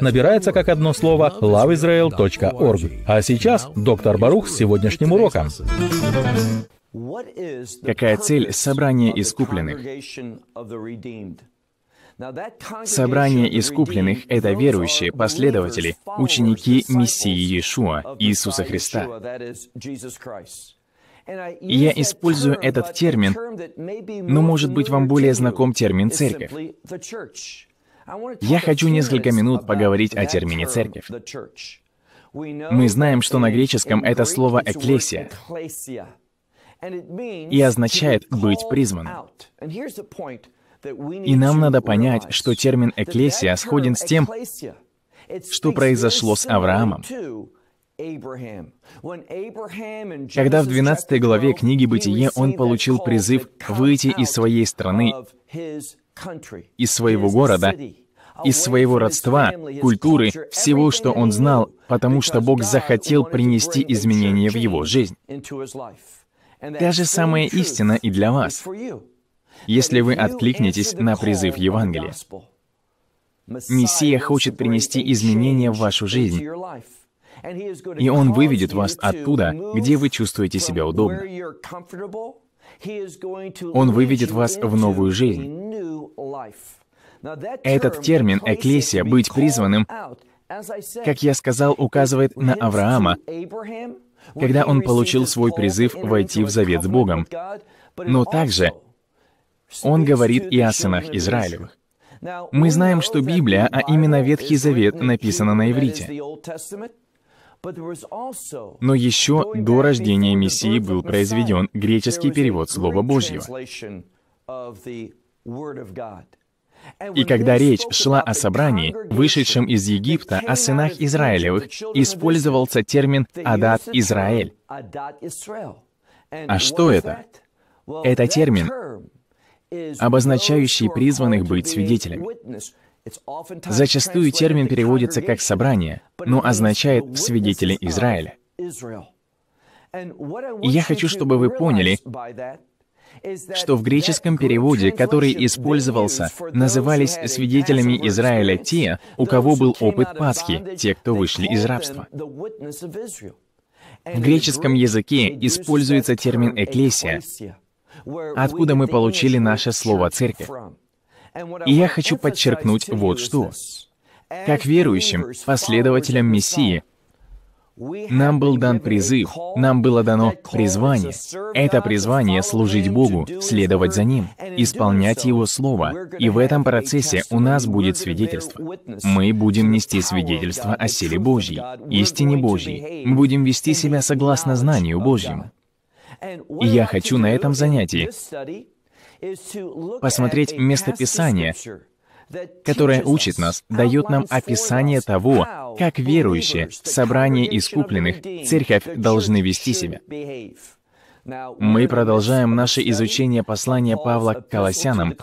Набирается как одно слово loveisrael.org. А сейчас доктор Барух с сегодняшним уроком. Какая цель собрания искупленных? Собрание искупленных — это верующие, последователи, ученики Мессии Иешуа, Иисуса Христа. И я использую этот термин, но, может быть, вам более знаком термин «церковь». Я хочу несколько минут поговорить о термине «церковь». Мы знаем, что на греческом это слово «экклесия» и означает «быть призванным». И нам надо понять, что термин «экклесия» сходен с тем, что произошло с Авраамом. Когда в 12 главе книги «Бытие» он получил призыв выйти из своей страны, из своего города из своего родства, культуры, всего, что он знал, потому что Бог захотел принести изменения в его жизнь. Та же самая истина и для вас, если вы откликнетесь на призыв Евангелия. Мессия хочет принести изменения в вашу жизнь. И Он выведет вас оттуда, где вы чувствуете себя удобно. Он выведет вас в новую жизнь. Этот термин «экклесия» — быть призванным, как я сказал, указывает на Авраама, когда он получил свой призыв войти в завет с Богом. Но также он говорит и о сынах Израилевых. Мы знаем, что Библия, а именно Ветхий Завет, написана на иврите. Но еще до рождения Мессии был произведен греческий перевод Слова Божьего. И когда речь шла о собрании, вышедшем из Египта, о сынах Израилевых, использовался термин «Адат Израиль». А что это? Это термин, обозначающий призванных быть свидетелями. Зачастую термин переводится как «собрание», но означает «свидетели Израиля». И я хочу, чтобы вы поняли, что в греческом переводе, который использовался, назывались свидетелями Израиля те, у кого был опыт Пасхи, те, кто вышли из рабства. В греческом языке используется термин «экклесия», откуда мы получили наше слово «церковь». И я хочу подчеркнуть вот что. Как верующим, последователям Мессии, нам был дан призыв, нам было дано призвание. Это призвание — служить Богу, следовать за Ним, исполнять Его Слово. И в этом процессе у нас будет свидетельство. Мы будем нести свидетельство о силе Божьей, истине Божьей. Мы будем вести себя согласно знанию Божьему. И я хочу на этом занятии посмотреть местописание, которая учит нас, дает нам описание того, как верующие, собрание искупленных, церковь должны вести себя. Мы продолжаем наше изучение послания Павла к Колоссянам,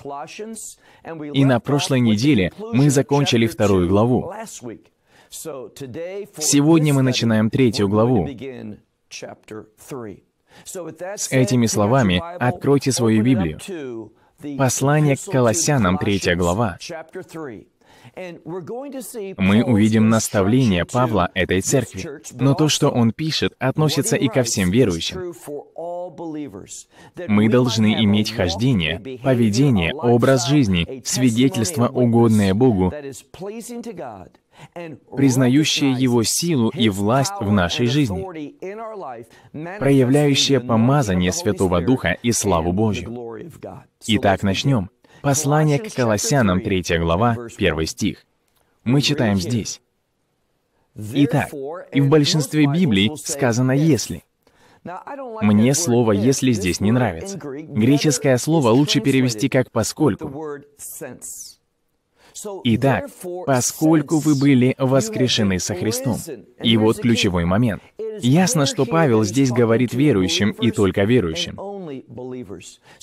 и на прошлой неделе мы закончили вторую главу. Сегодня мы начинаем третью главу. С этими словами откройте свою Библию Послание к Колоссянам, 3 глава, мы увидим наставление Павла этой церкви, но то, что он пишет, относится и ко всем верующим. Мы должны иметь хождение, поведение, образ жизни, свидетельство, угодное Богу, признающее Его силу и власть в нашей жизни, проявляющее помазание Святого Духа и славу Божью. Итак, начнем. Послание к Колоссянам, 3 глава, 1 стих. Мы читаем здесь. Итак, и в большинстве Библий сказано «если». Мне слово «если» здесь не нравится. Греческое слово лучше перевести как «поскольку». Итак, поскольку вы были воскрешены со Христом. И вот ключевой момент. Ясно, что Павел здесь говорит верующим и только верующим.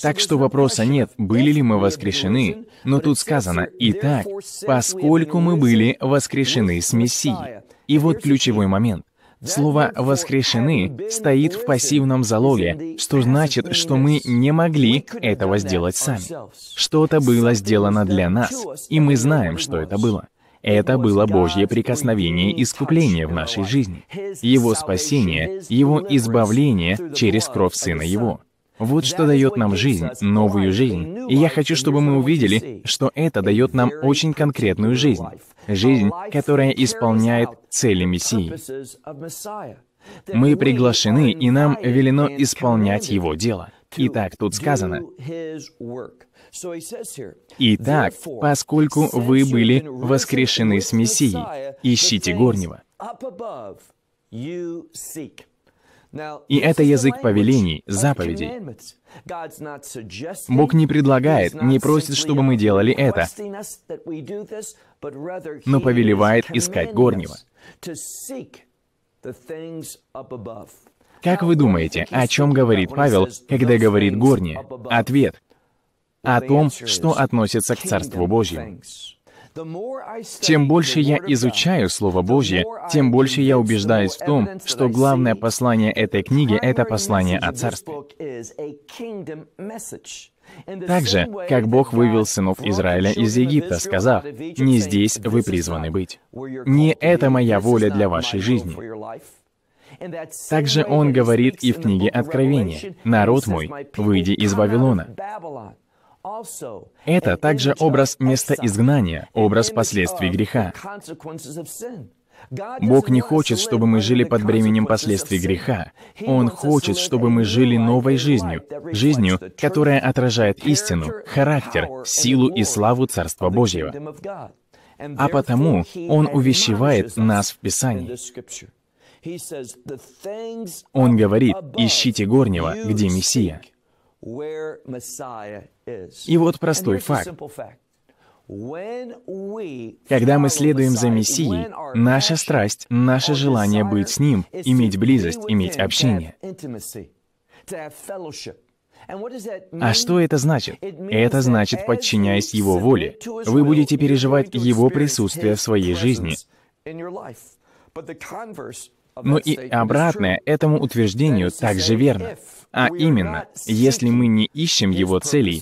Так что вопроса нет, были ли мы воскрешены, но тут сказано, «Итак, поскольку мы были воскрешены с Мессией». И вот ключевой момент. Слово «воскрешены» стоит в пассивном залоге, что значит, что мы не могли этого сделать сами. Что-то было сделано для нас, и мы знаем, что это было. Это было Божье прикосновение и искупление в нашей жизни, Его спасение, Его избавление через кровь Сына Его. Вот что дает нам жизнь, новую жизнь. И я хочу, чтобы мы увидели, что это дает нам очень конкретную жизнь. Жизнь, которая исполняет цели Мессии. Мы приглашены, и нам велено исполнять Его дело. Итак, тут сказано, «Итак, поскольку вы были воскрешены с Мессией, ищите горнего». И это язык повелений, заповедей. Бог не предлагает, не просит, чтобы мы делали это, но повелевает искать горнего. Как вы думаете, о чем говорит Павел, когда говорит горнее? Ответ — о том, что относится к Царству Божьему. Чем больше я изучаю Слово Божье, тем больше я убеждаюсь в том, что главное послание этой книги — это послание о Царстве. Так же, как Бог вывел сынов Израиля из Египта, сказав, «Не здесь вы призваны быть. Не это моя воля для вашей жизни». Также Он говорит и в книге Откровения, «Народ мой, выйди из Вавилона». Это также образ места изгнания, образ последствий греха. Бог не хочет, чтобы мы жили под бременем последствий греха. Он хочет, чтобы мы жили новой жизнью, жизнью, которая отражает истину, характер, силу и славу Царства Божьего. А потому Он увещевает нас в Писании. Он говорит, ищите горнего, где Мессия. И вот простой факт. Когда мы следуем за Мессией, наша страсть, наше желание быть с Ним, иметь близость, иметь общение. А что это значит? Это значит, подчиняясь Его воле, вы будете переживать Его присутствие в своей жизни. Но ну и обратное этому утверждению также верно. А именно, если мы не ищем Его целей,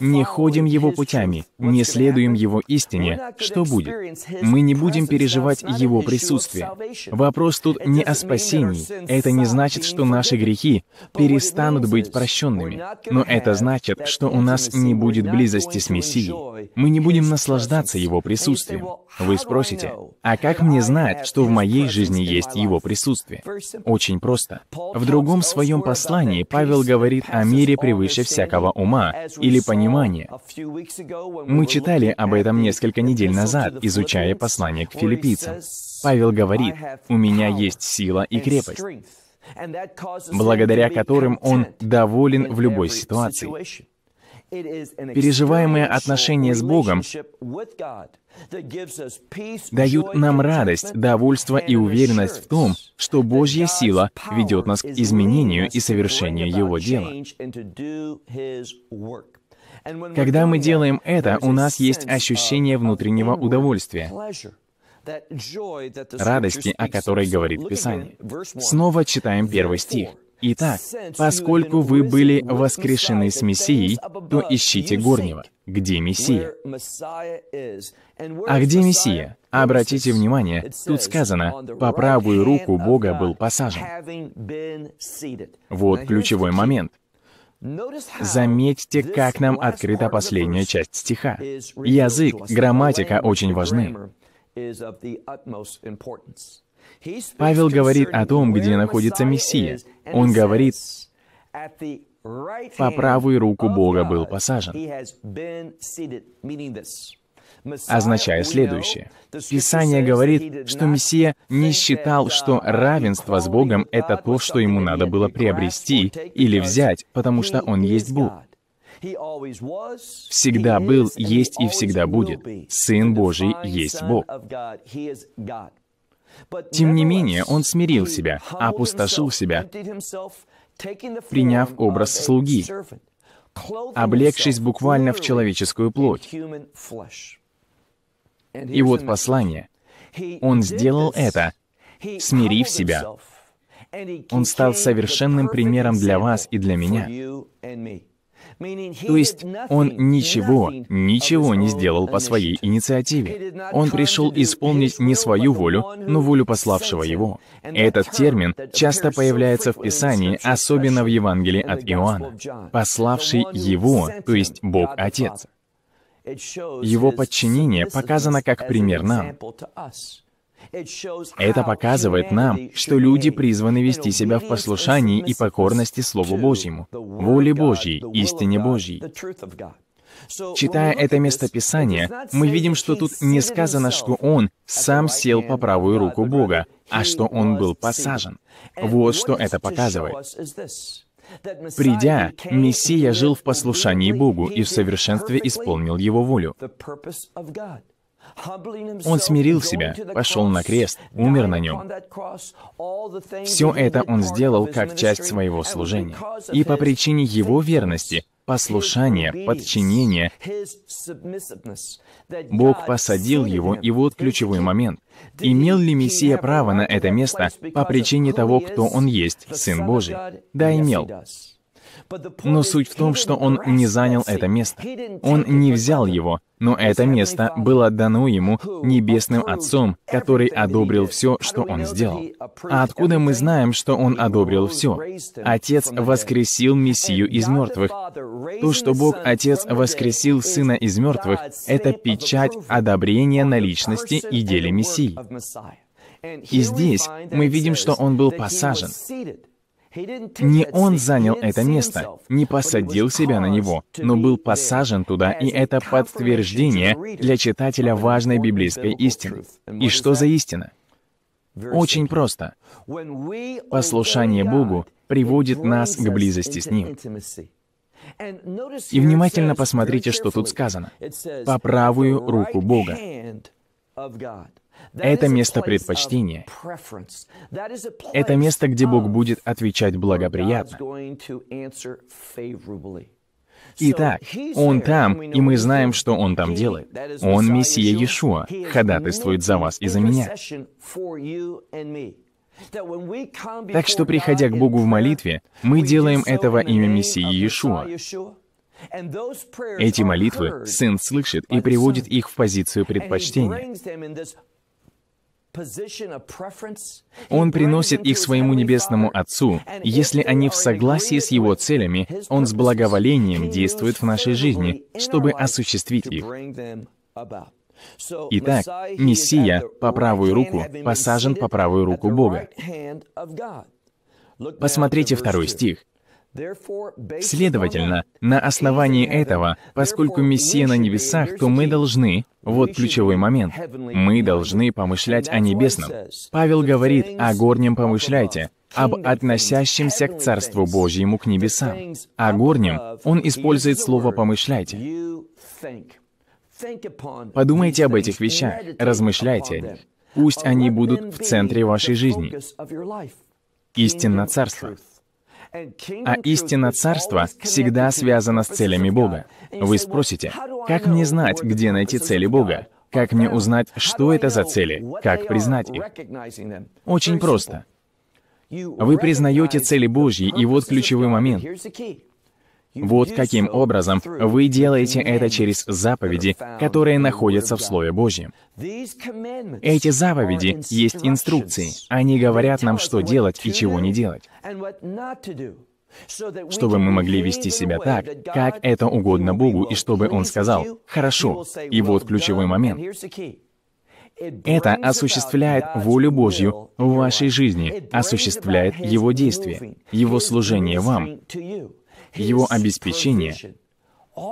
не ходим его путями, не следуем его истине, что будет? Мы не будем переживать его присутствие. Вопрос тут не о спасении. Это не значит, что наши грехи перестанут быть прощенными. Но это значит, что у нас не будет близости с Мессией. Мы не будем наслаждаться его присутствием. Вы спросите, а как мне знать, что в моей жизни есть его присутствие? Очень просто. В другом своем послании Павел говорит о мире превыше всякого ума или понимания внимание. Мы читали об этом несколько недель назад, изучая послание к филиппийцам. Павел говорит, «У меня есть сила и крепость» благодаря которым он доволен в любой ситуации. Переживаемые отношения с Богом дают нам радость, довольство и уверенность в том, что Божья сила ведет нас к изменению и совершению Его дела. Когда мы делаем это, у нас есть ощущение внутреннего удовольствия, радости, о которой говорит Писание. Снова читаем первый стих. Итак, поскольку вы были воскрешены с Мессией, то ищите горнего. Где Мессия? А где Мессия? Обратите внимание, тут сказано, «По правую руку Бога был посажен». Вот ключевой момент. Заметьте, как нам открыта последняя часть стиха. Язык, грамматика очень важны. Павел говорит о том, где находится Мессия. Он говорит, по правую руку Бога был посажен означая следующее. Писание говорит, что Мессия не считал, что равенство с Богом — это то, что ему надо было приобрести или взять, потому что он есть Бог. Всегда был, есть и всегда будет. Сын Божий есть Бог. Тем не менее, он смирил себя, опустошил себя, приняв образ слуги, облегшись буквально в человеческую плоть. И вот послание. Он сделал это, смирив себя. Он стал совершенным примером для вас и для меня. То есть он ничего, ничего не сделал по своей инициативе. Он пришел исполнить не свою волю, но волю пославшего его. Этот термин часто появляется в Писании, особенно в Евангелии от Иоанна. «Пославший его», то есть Бог Отец. Его подчинение показано как пример нам. Это показывает нам, что люди призваны вести себя в послушании и покорности Слову Божьему, воле Божьей, истине Божьей. Читая это местописание, мы видим, что тут не сказано, что он сам сел по правую руку Бога, а что он был посажен. Вот что это показывает. Придя, Мессия жил в послушании Богу и в совершенстве исполнил Его волю. Он смирил себя, пошел на крест, умер на нем. Все это он сделал как часть своего служения. И по причине его верности послушание, подчинение. Бог посадил его, и вот ключевой момент. Имел ли Мессия право на это место по причине того, кто он есть, Сын Божий? Да, имел. Но суть в том, что он не занял это место. Он не взял его, но это место было дано ему Небесным Отцом, который одобрил все, что он сделал. А откуда мы знаем, что он одобрил все? Отец воскресил Мессию из мертвых. То, что Бог Отец воскресил Сына из мертвых, это печать одобрения на личности и деле Мессии. И здесь мы видим, что он был посажен. Не он занял это место, не посадил себя на него, но был посажен туда, и это подтверждение для читателя важной библейской истины. И что за истина? Очень просто. Послушание Богу приводит нас к близости с Ним. И внимательно посмотрите, что тут сказано. «По правую руку Бога». Это место предпочтения. Это место, где Бог будет отвечать благоприятно. Итак, Он там, и мы знаем, что Он там делает. Он Мессия Иешуа, ходатайствует за вас и за меня. Так что, приходя к Богу в молитве, мы делаем этого имя Мессии Иешуа. Эти молитвы Сын слышит и приводит их в позицию предпочтения. Он приносит их своему небесному Отцу, и если они в согласии с Его целями, Он с благоволением действует в нашей жизни, чтобы осуществить их. Итак, Мессия по правую руку посажен по правую руку Бога. Посмотрите второй стих. Следовательно, на основании этого, поскольку Мессия на небесах, то мы должны, вот ключевой момент, мы должны помышлять о небесном. Павел говорит, о горнем помышляйте, об относящемся к Царству Божьему, к небесам. О горнем он использует слово «помышляйте». Подумайте об этих вещах, размышляйте о них. Пусть они будут в центре вашей жизни. Истинно Царство — а истина царства всегда связана с целями Бога. Вы спросите, как мне знать, где найти цели Бога? Как мне узнать, что это за цели? Как признать их? Очень просто. Вы признаете цели Божьи, и вот ключевой момент. Вот каким образом вы делаете это через заповеди, которые находятся в Слове Божьем. Эти заповеди есть инструкции. Они говорят нам, что делать и чего не делать чтобы мы могли вести себя так, как это угодно Богу, и чтобы Он сказал «хорошо». И вот ключевой момент. Это осуществляет волю Божью в вашей жизни, осуществляет Его действие, Его служение вам. Его обеспечение.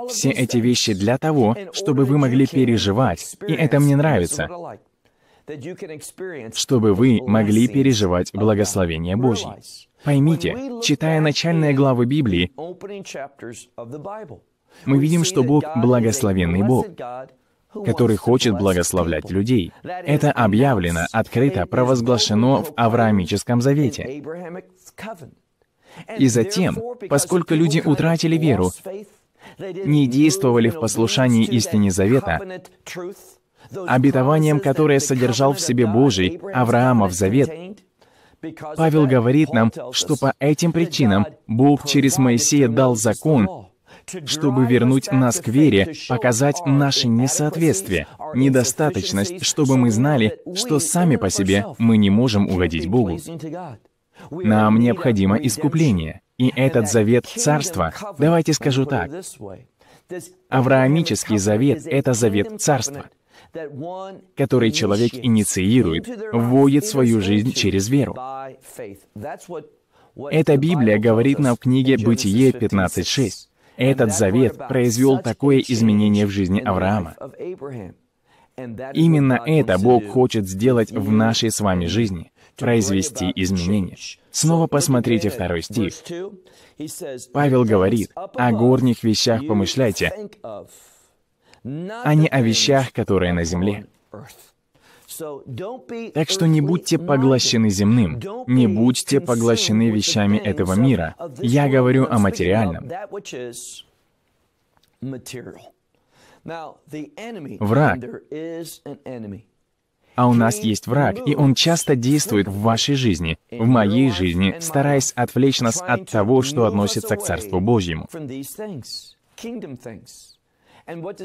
Все эти вещи для того, чтобы вы могли переживать, и это мне нравится, чтобы вы могли переживать благословение Божье. Поймите, читая начальные главы Библии, мы видим, что Бог — благословенный Бог, который хочет благословлять людей. Это объявлено, открыто, провозглашено в Авраамическом завете. И затем, поскольку люди утратили веру, не действовали в послушании истине завета, обетованием, которое содержал в себе Божий Авраамов завет, Павел говорит нам, что по этим причинам Бог через Моисея дал закон, чтобы вернуть нас к вере, показать наше несоответствие, недостаточность, чтобы мы знали, что сами по себе мы не можем угодить Богу. Нам необходимо искупление. И этот завет царства, давайте скажу так, Авраамический завет — это завет царства, который человек инициирует, вводит свою жизнь через веру. Эта Библия говорит нам в книге «Бытие 15.6». Этот завет произвел такое изменение в жизни Авраама. Именно это Бог хочет сделать в нашей с вами жизни, произвести изменения. Снова посмотрите второй стих. Павел говорит, «О горних вещах помышляйте, а не о вещах, которые на земле». Так что не будьте поглощены земным, не будьте поглощены вещами этого мира. Я говорю о материальном. Враг. А у нас есть враг, и он часто действует в вашей жизни, в моей жизни, стараясь отвлечь нас от того, что относится к Царству Божьему.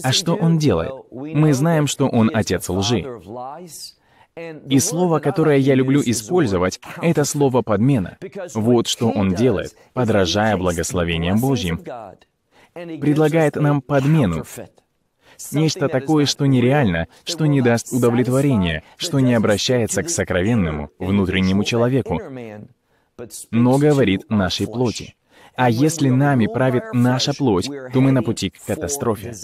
А что он делает? Мы знаем, что он отец лжи. И слово, которое я люблю использовать, это слово «подмена». Вот что он делает, подражая благословениям Божьим. Предлагает нам подмену, нечто такое, что нереально, что не даст удовлетворения, что не обращается к сокровенному, внутреннему человеку, но говорит нашей плоти. А если нами правит наша плоть, то мы на пути к катастрофе.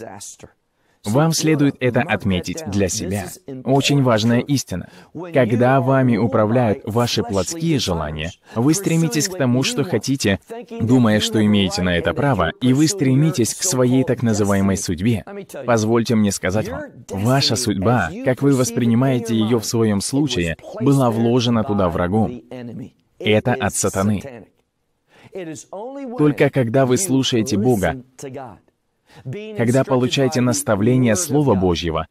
Вам следует это отметить для себя. Очень важная истина. Когда вами управляют ваши плотские желания, вы стремитесь к тому, что хотите, думая, что имеете на это право, и вы стремитесь к своей так называемой судьбе. Позвольте мне сказать вам, ваша судьба, как вы воспринимаете ее в своем случае, была вложена туда врагом. Это от сатаны. Только когда вы слушаете Бога, когда получаете наставление Слова Божьего,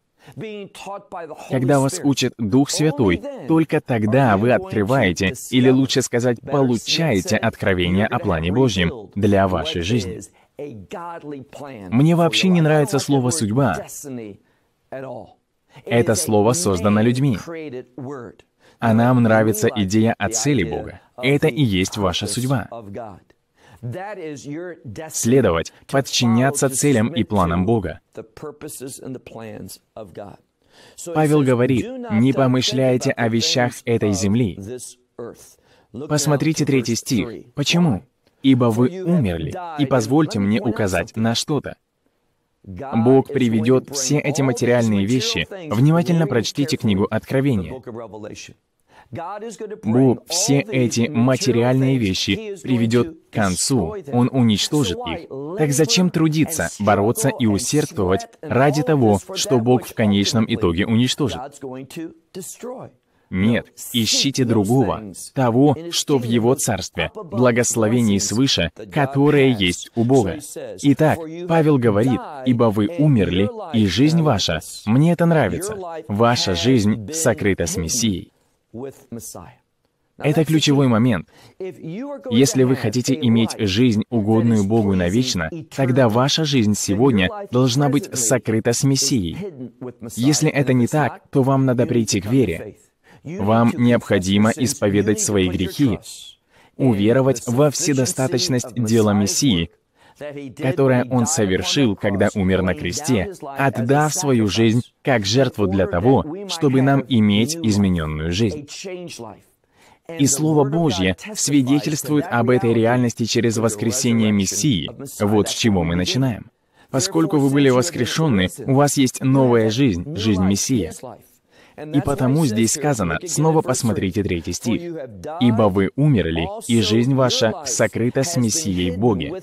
когда вас учит Дух Святой, только тогда вы открываете, или лучше сказать, получаете откровение о плане Божьем для вашей жизни. Мне вообще не нравится слово «судьба». Это слово создано людьми. А нам нравится идея о цели Бога. Это и есть ваша судьба следовать, подчиняться целям и планам Бога. Павел говорит, не помышляйте о вещах этой земли. Посмотрите третий стих. Почему? «Ибо вы умерли, и позвольте мне указать на что-то». Бог приведет все эти материальные вещи. Внимательно прочтите книгу Откровения. Бог все эти материальные вещи приведет к концу, Он уничтожит их. Так зачем трудиться, бороться и усердствовать ради того, что Бог в конечном итоге уничтожит? Нет, ищите другого, того, что в Его Царстве, благословении свыше, которое есть у Бога. Итак, Павел говорит, «Ибо вы умерли, и жизнь ваша, мне это нравится, ваша жизнь сокрыта с Мессией». Это ключевой момент. Если вы хотите иметь жизнь, угодную Богу навечно, тогда ваша жизнь сегодня должна быть сокрыта с Мессией. Если это не так, то вам надо прийти к вере. Вам необходимо исповедать свои грехи, уверовать во вседостаточность дела Мессии, которое Он совершил, когда умер на кресте, отдав свою жизнь как жертву для того, чтобы нам иметь измененную жизнь. И Слово Божье свидетельствует об этой реальности через воскресение Мессии. Вот с чего мы начинаем. Поскольку вы были воскрешены, у вас есть новая жизнь, жизнь Мессии. И потому здесь сказано, снова посмотрите третий стих, «Ибо вы умерли, и жизнь ваша сокрыта с Мессией Боге».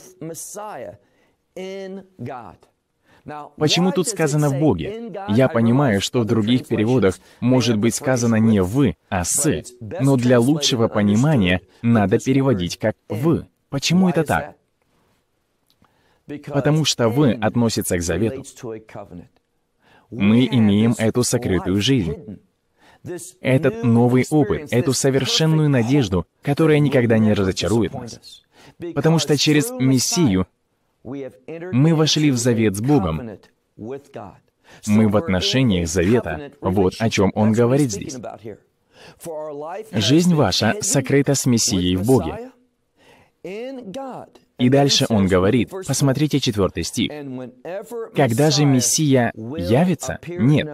Почему тут сказано «в Боге»? Я понимаю, что в других переводах может быть сказано не «вы», а сы, но для лучшего понимания надо переводить как вы. Почему это так? Потому что вы относится к завету. Мы имеем эту сокрытую жизнь, этот новый опыт, эту совершенную надежду, которая никогда не разочарует нас. Потому что через Мессию мы вошли в завет с Богом. Мы в отношениях завета. Вот о чем он говорит здесь. Жизнь ваша сокрыта с Мессией в Боге. И дальше он говорит, посмотрите четвертый стих. Когда же Мессия явится? Нет.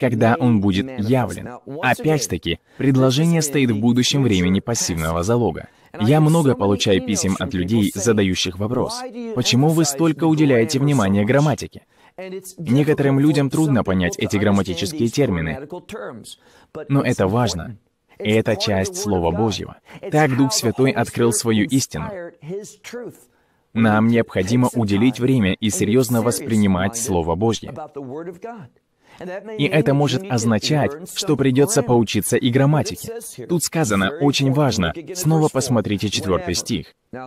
Когда он будет явлен. Опять-таки, предложение стоит в будущем времени пассивного залога. Я много получаю писем от людей, задающих вопрос, почему вы столько уделяете внимания грамматике? Некоторым людям трудно понять эти грамматические термины, но это важно. И это часть Слова Божьего. Так Дух Святой открыл свою истину. Нам необходимо уделить время и серьезно воспринимать Слово Божье. И это может означать, что придется поучиться и грамматике. Тут сказано, очень важно, снова посмотрите четвертый стих.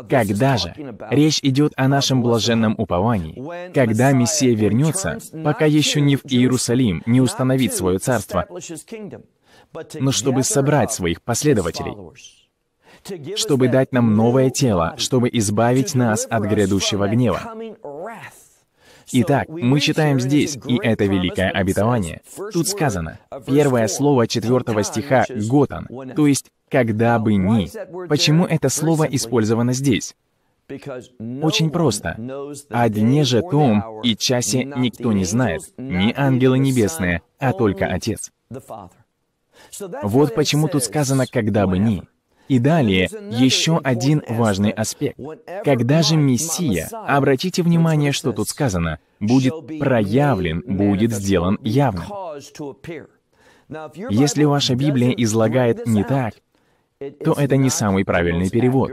Когда же? Речь идет о нашем блаженном уповании. Когда Мессия вернется, пока еще не в Иерусалим, не установит свое царство, но чтобы собрать своих последователей, чтобы дать нам новое тело, чтобы избавить нас от грядущего гнева. Итак, мы читаем здесь, и это великое обетование. Тут сказано, первое слово четвертого стиха «готан», то есть «когда бы ни». Почему это слово использовано здесь? Очень просто. О дне же том и часе никто не знает, ни ангелы небесные, а только Отец. Вот почему тут сказано «когда бы ни». И далее еще один важный аспект. Когда же Мессия, обратите внимание, что тут сказано, будет проявлен, будет сделан явным. Если ваша Библия излагает не так, то это не самый правильный перевод,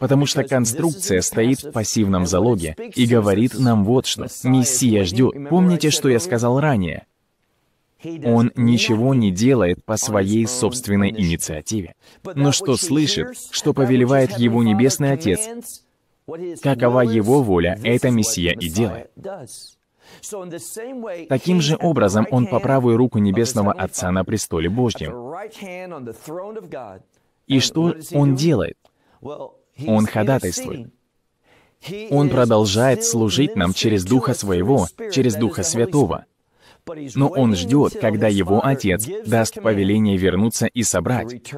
потому что конструкция стоит в пассивном залоге и говорит нам вот что. Мессия ждет. Помните, что я сказал ранее? Он ничего не делает по своей собственной инициативе, но что слышит, что повелевает его Небесный Отец, какова его воля, это Мессия и делает. Таким же образом, он по правую руку Небесного Отца на престоле Божьем. И что он делает? Он ходатайствует. Он продолжает служить нам через Духа Своего, через Духа Святого, но он ждет, когда его отец даст повеление вернуться и собрать.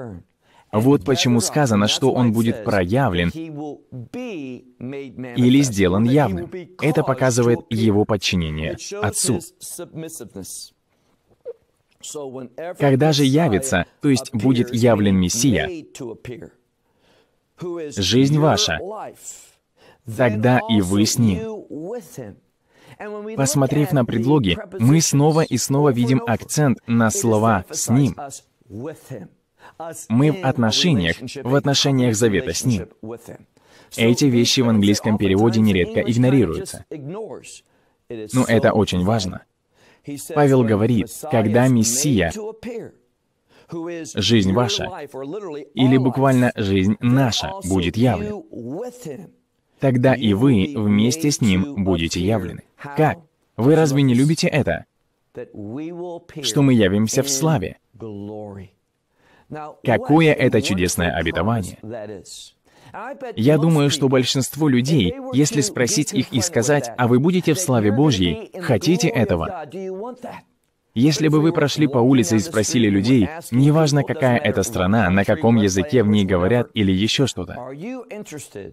Вот почему сказано, что он будет проявлен или сделан явным. Это показывает его подчинение Отцу. Когда же явится, то есть будет явлен Мессия, жизнь ваша, тогда и вы с Ним. Посмотрев на предлоги, мы снова и снова видим акцент на слова «с Ним». Мы в отношениях, в отношениях завета с Ним. Эти вещи в английском переводе нередко игнорируются. Но это очень важно. Павел говорит, когда Мессия, жизнь ваша, или буквально жизнь наша, будет явлена тогда и вы вместе с ним будете явлены. Как? Вы разве не любите это? Что мы явимся в славе. Какое это чудесное обетование. Я думаю, что большинство людей, если спросить их и сказать, а вы будете в славе Божьей, хотите этого? Если бы вы прошли по улице и спросили людей, неважно какая это страна, на каком языке в ней говорят или еще что-то,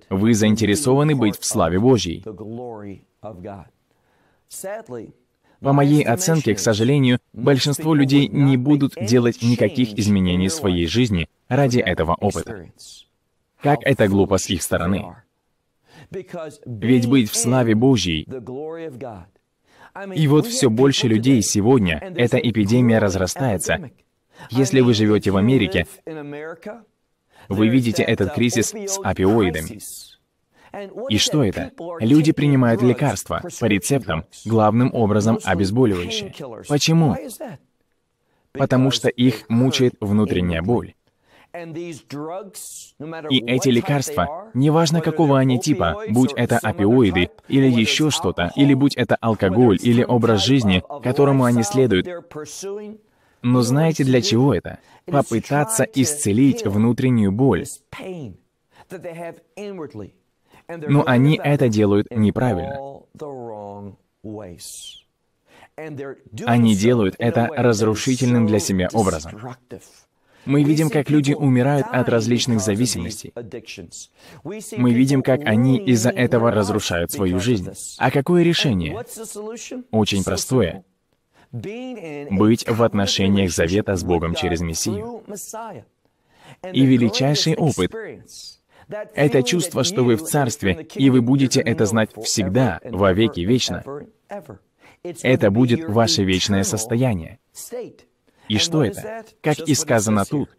вы заинтересованы быть в славе Божьей. По моей оценке, к сожалению, большинство людей не будут делать никаких изменений в своей жизни ради этого опыта. Как это глупо с их стороны. Ведь быть в славе Божьей и вот все больше людей сегодня, эта эпидемия разрастается. Если вы живете в Америке, вы видите этот кризис с опиоидами. И что это? Люди принимают лекарства по рецептам, главным образом обезболивающие. Почему? Потому что их мучает внутренняя боль. И эти лекарства, неважно какого они типа, будь это опиоиды или еще что-то, или будь это алкоголь или образ жизни, которому они следуют, но знаете для чего это? Попытаться исцелить внутреннюю боль. Но они это делают неправильно. Они делают это разрушительным для себя образом. Мы видим, как люди умирают от различных зависимостей. Мы видим, как они из-за этого разрушают свою жизнь. А какое решение? Очень простое. Быть в отношениях завета с Богом через Мессию. И величайший опыт — это чувство, что вы в Царстве, и вы будете это знать всегда, во веки вечно. Это будет ваше вечное состояние. И что это? Как и сказано тут,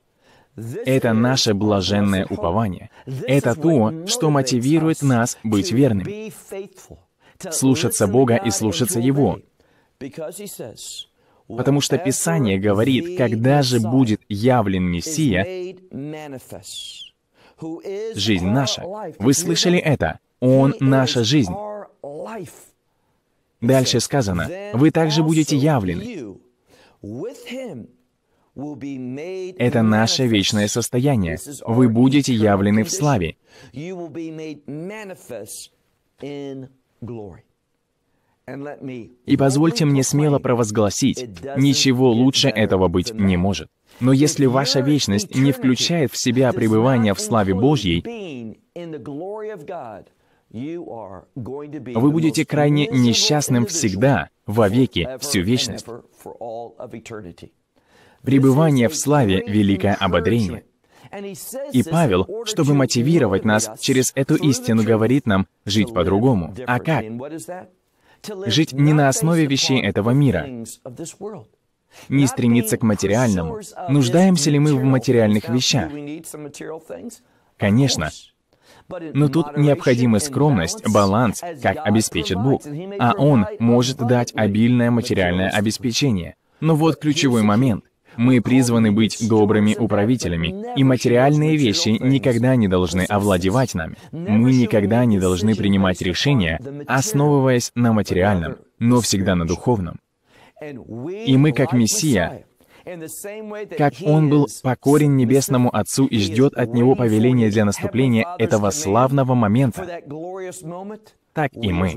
это наше блаженное упование. Это то, что мотивирует нас быть верными, слушаться Бога и слушаться Его. Потому что Писание говорит, когда же будет явлен Мессия, жизнь наша. Вы слышали это? Он — наша жизнь. Дальше сказано, вы также будете явлены. Это наше вечное состояние. Вы будете явлены в славе. И позвольте мне смело провозгласить, ничего лучше этого быть не может. Но если ваша вечность не включает в себя пребывание в славе Божьей, вы будете крайне несчастным всегда, во веки, всю вечность. Пребывание в славе — великое ободрение. И Павел, чтобы мотивировать нас через эту истину, говорит нам жить по-другому. А как? Жить не на основе вещей этого мира. Не стремиться к материальному. Нуждаемся ли мы в материальных вещах? Конечно, но тут необходима скромность, баланс, как обеспечит Бог. А Он может дать обильное материальное обеспечение. Но вот ключевой момент. Мы призваны быть добрыми управителями, и материальные вещи никогда не должны овладевать нами. Мы никогда не должны принимать решения, основываясь на материальном, но всегда на духовном. И мы, как Мессия, как он был покорен Небесному Отцу и ждет от него повеления для наступления этого славного момента, так и мы